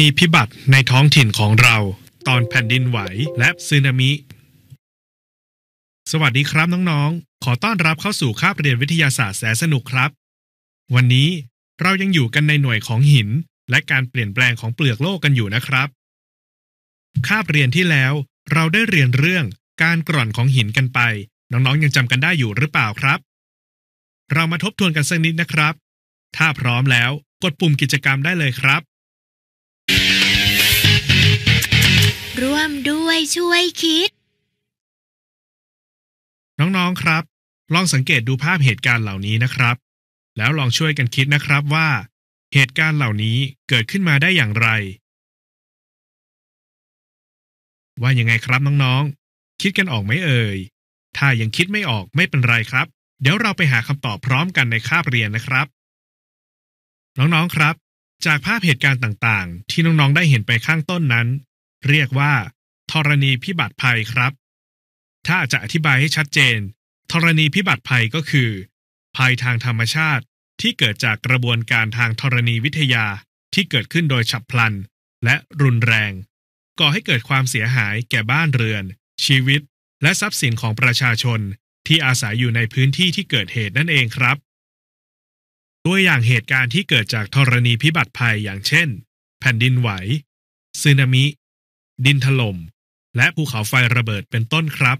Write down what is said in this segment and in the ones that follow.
ณีพิบัติในท้องถิ่นของเรา ตอนแผ่นดินไหวและสึนามิ สวัสดีครับน้องๆ ขอต้อนรับเข้าสู่คาบเรียนวิทยาศาสตร์แสนสนุกครับ วันนี้เรายังอยู่กันในหน่วยของหิน และการเปลี่ยนแปลงของเปลือกโลกกันอยู่นะครับคาบเรียนที่แล้วเราได้เรียนเรื่องการกร่อนของหินกันไป น้องๆยังจำกันได้อยู่หรือเปล่าครับ เรามาทบทวนกันสักนิดนะครับ ถ้าพร้อมแล้วกดปุ่มกิจกรรมได้เลยครับร่วมด้วยช่วยคิด น้องๆครับ ลองสังเกตดูภาพเหตุการณ์เหล่านี้นะครับ แล้วลองช่วยกันคิดนะครับว่า เหตุการณ์เหล่านี้เกิดขึ้นมาได้อย่างไร ว่ายังไงครับน้องๆ คิดกันออกไหมเอ่ยถ้ายังคิดไม่ออกไม่เป็นไรครับ เดี๋ยวเราไปหาคำตอบพร้อมกันในคาบเรียนนะครับ น้องๆครับ จากภาพเหตุการณ์ต่างๆ ที่น้องๆได้เห็นไปข้างต้นนั้นเรียกว่าธรณีพิบัติภัยครับ ถ้าจะอธิบายให้ชัดเจนธรณีพิบัติภัยก็คือภัยทางธรรมชาติที่เกิดจากกระบวนการทางธรณีวิทยาที่เกิดขึ้นโดยฉับพลัน และรุนแรงก่อให้เกิดความเสียหายแก่บ้านเรือน ชีวิตและทรัพย์สินของประชาชน ที่อาศัยอยู่ในพื้นที่ที่เกิดเหตุนั่นเองครับตัวอย่างเหตุการณ์ที่เกิดจากธรณีพิบัติภัยอย่างเช่น แผ่นดินไหวสึนามิดินถล่มและภูเขาไฟระเบิดเป็นต้นครับ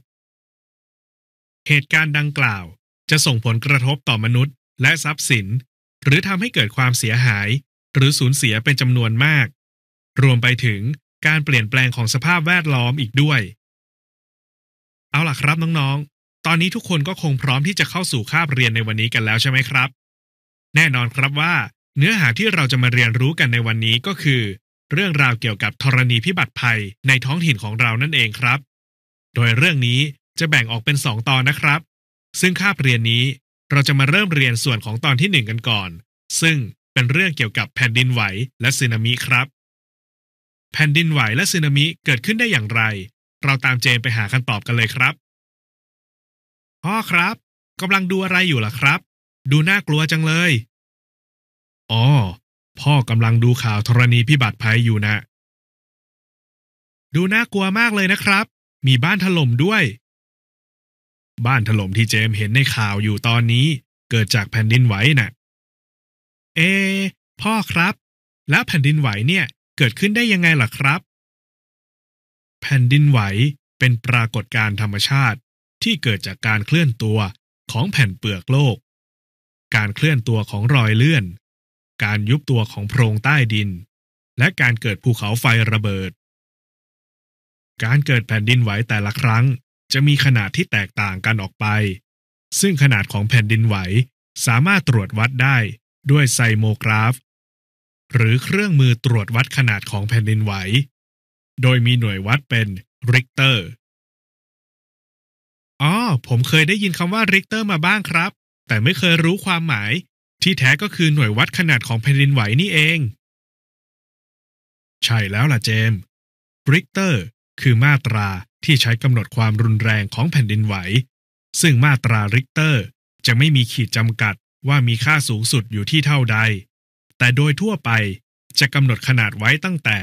เหตุการณ์ดังกล่าว จะส่งผลกระทบต่อมนุษย์ และทรัพย์สิน หรือทำให้เกิดความเสียหาย หรือสูญเสียเป็นจำนวนมาก รวมไปถึงการเปลี่ยนแปลงของสภาพแวดล้อมอีกด้วย เอาล่ะครับ น้อง ๆ ตอนนี้ทุกคนก็คงพร้อมที่จะเข้าสู่คาบเรียนในวันนี้กันแล้วใช่ไหมครับ แน่นอนครับว่าเนื้อหาที่เราจะมาเรียนรู้กันในวันนี้ก็คือเรื่องราวเกี่ยวกับธรณีพิบัติภัยในท้องถิ่นของเรานั่นเองครับ โดยเรื่องนี้จะแบ่งออกเป็น2ตอนนะครับ ซึ่งคาบเรียนนี้เราจะมาเริ่มเรียนส่วนของตอนที่1กันก่อน ซึ่งเป็นเรื่องเกี่ยวกับแผ่นดินไหวและสึนามิครับ แผ่นดินไหวและสึนามิเกิดขึ้นได้อย่างไร เราตามเจนไปหาคำตอบกันเลยครับ พ่อครับกำลังดูอะไรอยู่ล่ะครับ ดูน่ากลัวจังเลย อ๋อพ่อกำลังดูข่าวธรณีพิบัติภัยอยู่นะ ดูน่ากลัวมากเลยนะครับ มีบ้านถล่มด้วย บ้านถล่มที่เจมเห็นในข่าวอยู่ตอนนี้ เกิดจากแผ่นดินไหวนะ่ะ เอพ่อครับ แล้วแผ่นดินไหวเนี่ย เกิดขึ้นได้ยังไงล่ะครับ แผ่นดินไหวเป็นปรากฏการณ์ธรรมชาติที่เกิดจากการเคลื่อนตัวของแผ่นเปลือกโลก การเคลื่อนตัวของรอยเลื่อนการยุบตัวของโพรงใต้ดิน และการเกิดภูเขาไฟระเบิด การเกิดแผ่นดินไหวแต่ละครั้ง จะมีขนาดที่แตกต่างกันออกไป ซึ่งขนาดของแผ่นดินไหวสามารถตรวจวัดได้ด้วยไซโมกราฟ หรือเครื่องมือตรวจวัดขนาดของแผ่นดินไหว โดยมีหน่วยวัดเป็นริกเตอร์ อ๋อ ผมเคยได้ยินคำว่าริกเตอร์มาบ้างครับ แต่ไม่เคยรู้ความหมายที่แท้ก็คือหน่วยวัดขนาดของแผ่นดินไหวนี่เอง ใช่แล้วล่ะเจมส์ริกเตอร์คือมาตราที่ใช้กำหนดความรุนแรงของแผ่นดินไหว ซึ่งมาตราริกเตอร์จะไม่มีขีดจำกัดว่ามีค่าสูงสุดอยู่ที่เท่าใด แต่โดยทั่วไปจะกำหนดขนาดไว้ตั้งแต่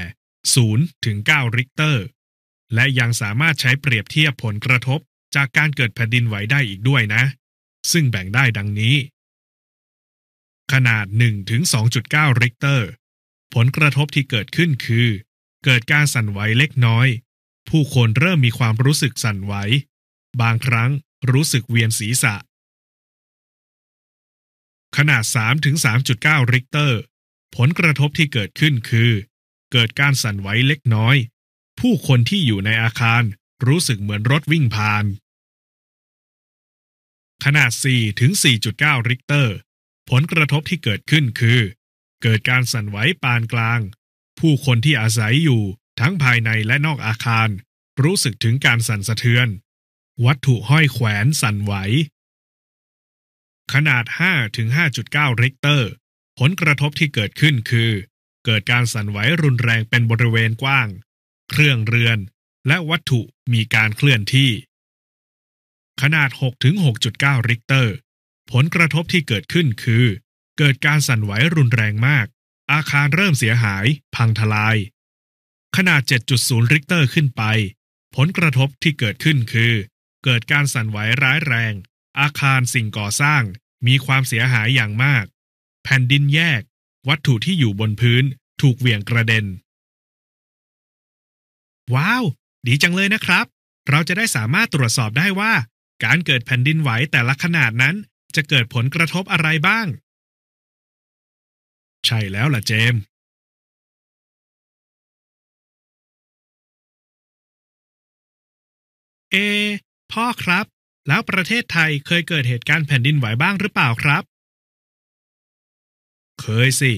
0ถึง9ริกเตอร์ และยังสามารถใช้เปรียบเทียบผลกระทบจากการเกิดแผ่นดินไหวได้อีกด้วยนะ ซึ่งแบ่งได้ดังนี้ขนาด1-2.9ริกเตอร์ ผลกระทบที่เกิดขึ้นคือ เกิดการสั่นไหวเล็กน้อย ผู้คนเริ่มมีความรู้สึกสั่นไหว บางครั้งรู้สึกเวียนศีรษะ ขนาด3-3.9ริกเตอร์ ผลกระทบที่เกิดขึ้นคือ เกิดการสั่นไหวเล็กน้อย ผู้คนที่อยู่ในอาคารรู้สึกเหมือนรถวิ่งผ่าน ขนาด4ถึง4.9ริกเตอร์ผลกระทบที่เกิดขึ้นคือ เกิดการสั่นไหวปานกลาง ผู้คนที่อาศัยอยู่ทั้งภายในและนอกอาคาร รู้สึกถึงการสั่นสะเทือน วัตถุห้อยแขวนสั่นไหว ขนาด 5 ถึง 5.9ริกเตอร์ผลกระทบที่เกิดขึ้นคือ เกิดการสั่นไหวรุนแรงเป็นบริเวณกว้าง เครื่องเรือน และวัตถุมีการเคลื่อนที่ ขนาด 6 ถึง 6.9ริกเตอร์ผลกระทบที่เกิดขึ้นคือ เกิดการสั่นไหวรุนแรงมาก อาคารเริ่มเสียหาย พังทลาย ขนาด 7.0 ริกเตอร์ขึ้นไปผลกระทบที่เกิดขึ้นคือ เกิดการสั่นไหวร้ายแรง อาคารสิ่งก่อสร้าง มีความเสียหายอย่างมาก แผ่นดินแยก วัตถุที่อยู่บนพื้นถูกเหวี่ยงกระเด็น ว้าว ดีจังเลยนะครับ เราจะได้สามารถตรวจสอบได้ว่า การเกิดแผ่นดินไหวแต่ละขนาดนั้นจะเกิดผลกระทบอะไรบ้าง ใช่แล้วล่ะเจม เอ พ่อครับ แล้วประเทศไทยเคยเกิดเหตุการณ์แผ่นดินไหวบ้างหรือเปล่าครับ เคยสิ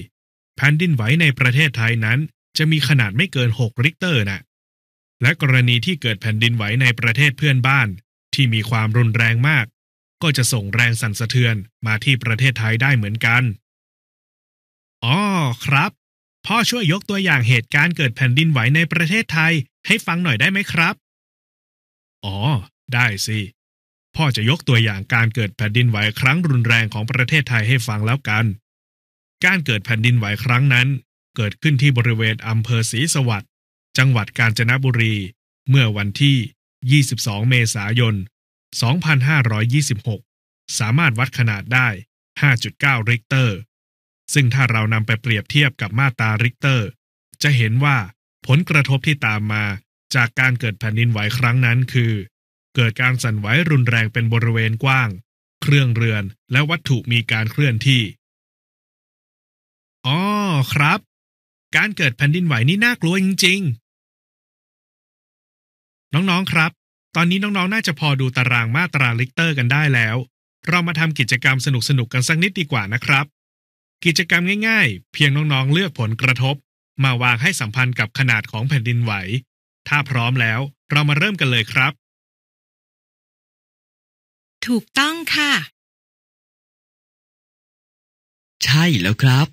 แผ่นดินไหวในประเทศไทยนั้น จะมีขนาดไม่เกิน6ริกเตอร์นะและกรณีที่เกิดแผ่นดินไหวในประเทศเพื่อนบ้าน ที่มีความรุนแรงมากก็จะส่งแรงสั่นสะเทือนมาที่ประเทศไทยได้เหมือนกัน อ๋อครับ พ่อช่วยยกตัวอย่างเหตุการณ์เกิดแผ่นดินไหวในประเทศไทยให้ฟังหน่อยได้ไหมครับ อ๋อได้สิ พ่อจะยกตัวอย่างการเกิดแผ่นดินไหวครั้งรุนแรงของประเทศไทยให้ฟังแล้วกัน การเกิดแผ่นดินไหวครั้งนั้น เกิดขึ้นที่บริเวณอำเภอศรีสวัสดิ์ จังหวัดกาญจนบุรี เมื่อวันที่ 22 เมษายน2526 สามารถวัดขนาดได้ 5.9 ริกเตอร์ ซึ่งถ้าเรานำไปเปรียบเทียบกับมาตราริกเตอร์ จะเห็นว่าผลกระทบที่ตามมาจากการเกิดแผ่นดินไหวครั้งนั้นคือ เกิดการสั่นไหวรุนแรงเป็นบริเวณกว้าง เครื่องเรือนและวัตถุมีการเคลื่อนที่ อ๋อครับ การเกิดแผ่นดินไหวนี่น่ากลัวจริงๆ น้องๆครับตอนนี้น้องๆ น่าจะพอดูตารางมาตราลิกเตอร์กันได้แล้ว เรามาทำกิจกรรมสนุกๆ กันสักนิดดีกว่านะครับ กิจกรรมง่ายๆ เพียงน้องๆ เลือกผลกระทบ มาวางให้สัมพันธ์กับขนาดของแผ่นดินไหว ถ้าพร้อมแล้ว เรามาเริ่มกันเลยครับ ถูกต้องค่ะ ใช่แล้วครับ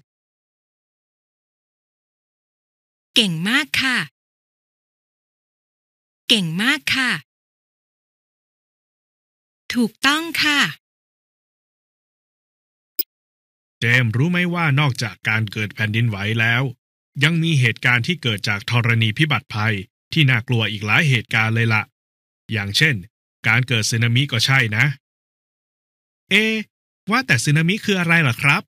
เก่งมากค่ะ เก่งมากค่ะถูกต้องค่ะเจมรู้ไหมว่านอกจากการเกิดแผ่นดินไหวแล้ว ยังมีเหตุการณ์ที่เกิดจากธรณีพิบัติภัยที่น่ากลัวอีกหลายเหตุการณ์เลยละ่ะอย่างเช่น การเกิดสึนามิก็ใช่นะ เอว่าแต่สึนามิคืออะไรล่ะครับ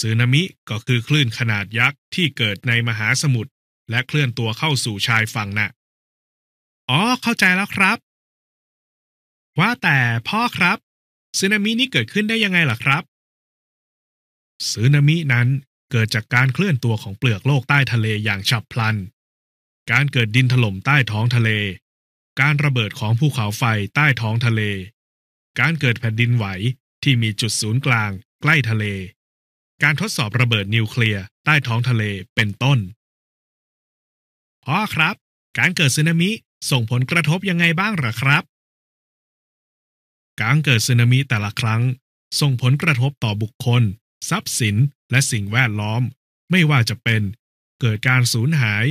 สึนามิก็คือคลื่นขนาดยักษ์ที่เกิดในมหาสมุทรและเคลื่อนตัวเข้าสู่ชายฝั่งนะ่ะอ๋อ เข้าใจแล้วครับว่าแต่พ่อครับสึนามินี้เกิดขึ้นได้ยังไงล่ะครับสึนามินั้นเกิดจากการเคลื่อนตัวของเปลือกโลกใต้ทะเลอย่างฉับพลัน การเกิดดินถล่มใต้ท้องทะเล การระเบิดของภูเขาไฟใต้ท้องทะเล การเกิดแผ่นดินไหวที่มีจุดศูนย์กลาง ใกล้ทะเล การทดสอบระเบิดนิวเคลียร์ใต้ท้องทะเลเป็นต้น พ่อครับ การเกิดสึนามิส่งผลกระทบยังไงบ้างหรอครับการเกิดสึนามิแต่ละครั้ง ส่งผลกระทบต่อบุคคล ทรัพย์สินและสิ่งแวดล้อม ไม่ว่าจะเป็น เกิดการสูญหาย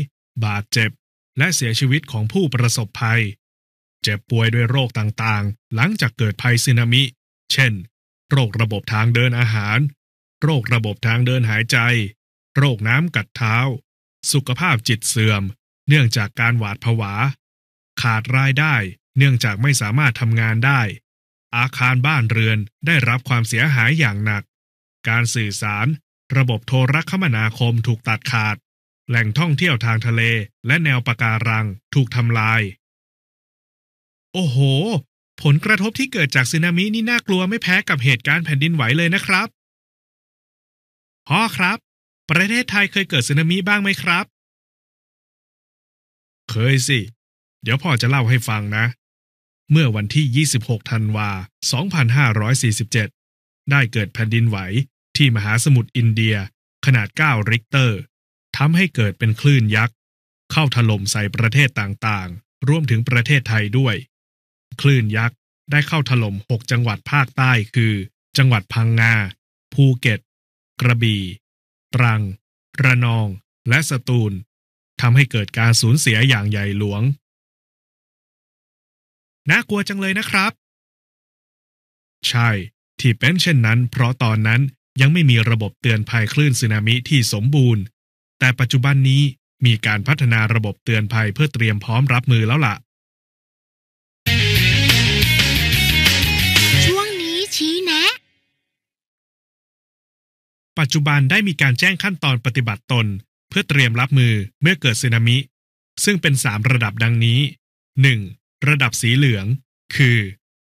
บาดเจ็บ และเสียชีวิตของผู้ประสบภัย เจ็บป่วยด้วยโรคต่างๆ หลังจากเกิดภัยสึนามิ เช่น โรคระบบทางเดินอาหาร โรคระบบทางเดินหายใจ โรคน้ำกัดเท้า สุขภาพจิตเสื่อม เนื่องจากการหวาดผวา ขาดรายได้เนื่องจากไม่สามารถทำงานได้อาคารบ้านเรือนได้รับความเสียหายอย่างหนัก การสื่อสาร ระบบโทรคมนาคมถูกตัดขาด แหล่งท่องเที่ยวทางทะเล และแนวปะการังถูกทำลาย โอ้โห ผลกระทบที่เกิดจากสึนามินี่น่ากลัวไม่แพ้กับเหตุการณ์แผ่นดินไหวเลยนะครับพ่อครับ ประเทศไทยเคยเกิดสึนามิบ้างไหมครับ เคยสิ เดี๋ยวพ่อจะเล่าให้ฟังนะเมื่อวันที่ 26 ธันวา2547 ได้เกิดแผ่นดินไหวที่มหาสมุทรอินเดียขนาด 9 ริกเตอร์ ทำให้เกิดเป็นคลื่นยักษ์ เข้าถล่มใส่ประเทศต่างๆ รวมถึงประเทศไทยด้วย คลื่นยักษ์ได้เข้าถล่ม 6 จังหวัดภาคใต้คือ จังหวัดพังงา ภูเก็ต กระบี่ ตรัง ระนอง และสตูลทำให้เกิดการสูญเสียอย่างใหญ่หลวงน่ากลัวจังเลยนะครับ ใช่ ที่เป็นเช่นนั้นเพราะตอนนั้นยังไม่มีระบบเตือนภัยคลื่นสึนามิที่สมบูรณ์ แต่ปัจจุบันนี้มีการพัฒนาระบบเตือนภัยเพื่อเตรียมพร้อมรับมือแล้วละ่ะ ช่วงนี้ชี้แนะ ปัจจุบันได้มีการแจ้งขั้นตอนปฏิบัติตน เพื่อเตรียมรับมือเมื่อเกิดสึนามิ ซึ่งเป็นสามระดับดังนี้ 1. ระดับสีเหลืองคือ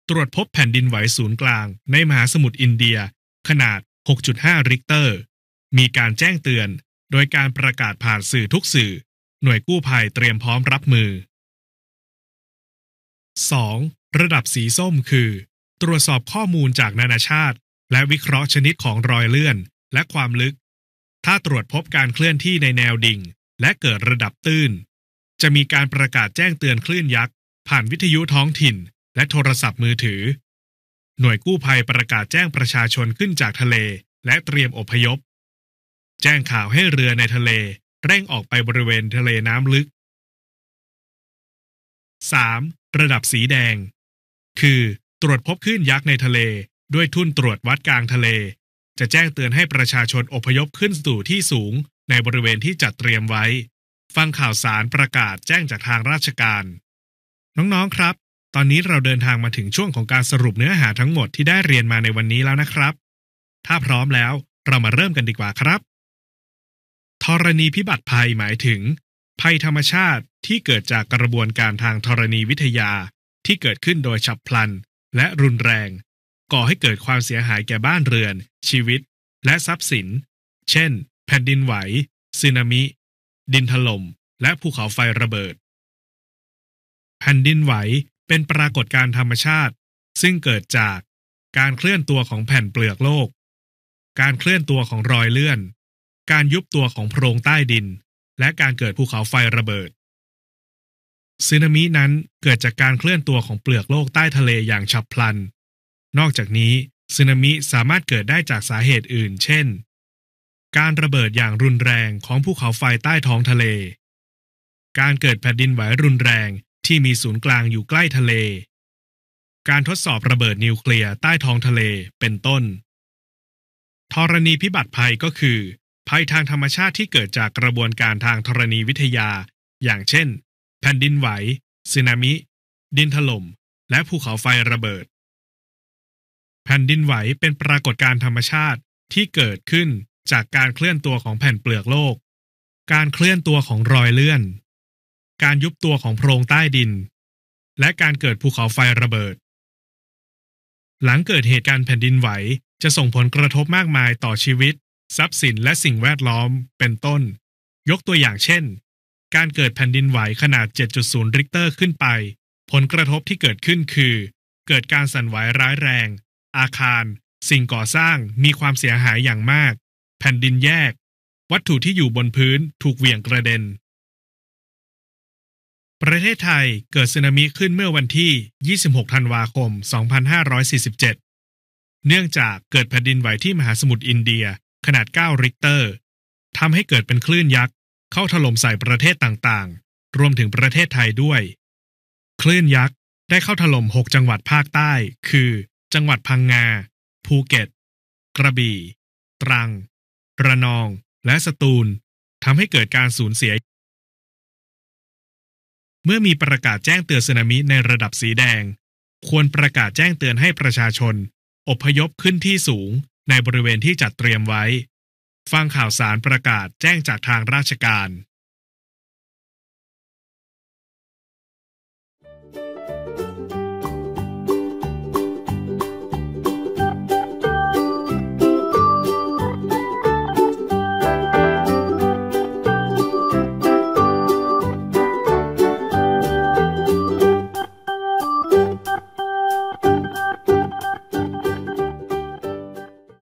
ตรวจพบแผ่นดินไหวศูนย์กลางในมหาสมุทรอินเดีย ขนาด 6.5 ริกเตอร์ มีการแจ้งเตือนโดยการประกาศผ่านสื่อทุกสื่อ หน่วยกู้ภัยเตรียมพร้อมรับมือ 2. ระดับสีส้มคือ ตรวจสอบข้อมูลจากนานาชาติ และวิเคราะห์ชนิดของรอยเลื่อนและความลึก ถ้าตรวจพบการเคลื่อนที่ในแนวดิ่ง และเกิดระดับตื้น จะมีการประกาศแจ้งเตือนคลื่นยักษ์ผ่านวิทยุท้องถิ่น และโทรศัพท์มือถือ หน่วยกู้ภัยประกาศแจ้งประชาชนขึ้นจากทะเล และเตรียมอพยพ แจ้งข่าวให้เรือในทะเลเร่งออกไปบริเวณทะเลน้ำลึก 3. ระดับสีแดง คือตรวจพบคลื่นยักษ์ในทะเล ด้วยทุ่นตรวจวัดกลางทะเล จะแจ้งเตือนให้ประชาชนอพยพขึ้นสู่ที่สูงในบริเวณที่จัดเตรียมไว้ ฟังข่าวสารประกาศแจ้งจากทางราชการน้องๆ ครับ ตอนนี้เราเดินทางมาถึงช่วงของการสรุปเนื้อหาทั้งหมดที่ได้เรียนมาในวันนี้แล้วนะครับ ถ้าพร้อมแล้วเรามาเริ่มกันดีกว่าครับ ธรณีพิบัติภัยหมายถึง ภัยธรรมชาติที่เกิดจากกระบวนการทางธรณีวิทยาที่เกิดขึ้นโดยฉับพลันและรุนแรง ก่อให้เกิดความเสียหายแก่บ้านเรือน ชีวิต และทรัพย์สิน เช่น แผ่นดินไหวสึนามิ ดินถล่มและภูเขาไฟระเบิดแผ่นดินไหวเป็นปรากฏการธรรมชาติ ซึ่งเกิดจากการเคลื่อนตัวของแผ่นเปลือกโลก การเคลื่อนตัวของรอยเลื่อน การยุบตัวของโพรงใต้ดิน และการเกิดภูเขาไฟระเบิดซึนามินั้นเกิดจากการเคลื่อนตัวของเปลือกโลกใต้ทะเลอย่างฉับพลัน นอกจากนี้ซึนามิสามารถเกิดได้จากสาเหตุอื่น เช่น การระเบิดอย่างรุนแรงของภูเขาไฟใต้ท้องทะเล การเกิดแผ่นดินไหวรุนแรงที่มีศูนย์กลางอยู่ใกล้ทะเล การทดสอบระเบิดนิวเคลียร์ใต้ท้องทะเลเป็นต้น ธรณีพิบัติภัยก็คือ ภัยทางธรรมชาติที่เกิดจากกระบวนการทางธรณีวิทยา อย่างเช่น แผ่นดินไหวสึนามิ ดินถล่มและภูเขาไฟระเบิด แผ่นดินไหวเป็นปรากฏการณ์ธรรมชาติที่เกิดขึ้นจากการเคลื่อนตัวของแผ่นเปลือกโลก การเคลื่อนตัวของรอยเลื่อนการยุบตัวของโพรงใต้ดิน และการเกิดภูเขาไฟระเบิด หลังเกิดเหตุการณ์แผ่นดินไหวจะส่งผลกระทบมากมายต่อชีวิต ทรัพย์สินและสิ่งแวดล้อมเป็นต้น ยกตัวอย่างเช่น การเกิดแผ่นดินไหวขนาด 7.0 ริกเตอร์ขึ้นไป ผลกระทบที่เกิดขึ้นคือ เกิดการสั่นไหวร้ายแรง อาคาร สิ่งก่อสร้างมีความเสียหายอย่างมาก แผ่นดินแยก วัตถุที่อยู่บนพื้นถูกเหวี่ยงกระเด็นประเทศไทยเกิดสึนามิขึ้นเมื่อวันที่ 26 ธันวาคม 2547 เนื่องจากเกิดแผ่นดินไหวที่มหาสมุทรอินเดียขนาด 9 ริกเตอร์ ทำให้เกิดเป็นคลื่นยักษ์ เข้าถล่มใส่ประเทศต่างๆ รวมถึงประเทศไทยด้วย คลื่นยักษ์ได้เข้าถล่ม 6 จังหวัดภาคใต้ คือ จังหวัดพังงา ภูเก็ต กระบี่ ตรัง ระนอง และสตูลทำให้เกิดการสูญเสียเมื่อมีประกาศแจ้งเตือนสึนามิในระดับสีแดง ควรประกาศแจ้งเตือนให้ประชาชน อพยพขึ้นที่สูงในบริเวณที่จัดเตรียมไว้ ฟังข่าวสารประกาศแจ้งจากทางราชการ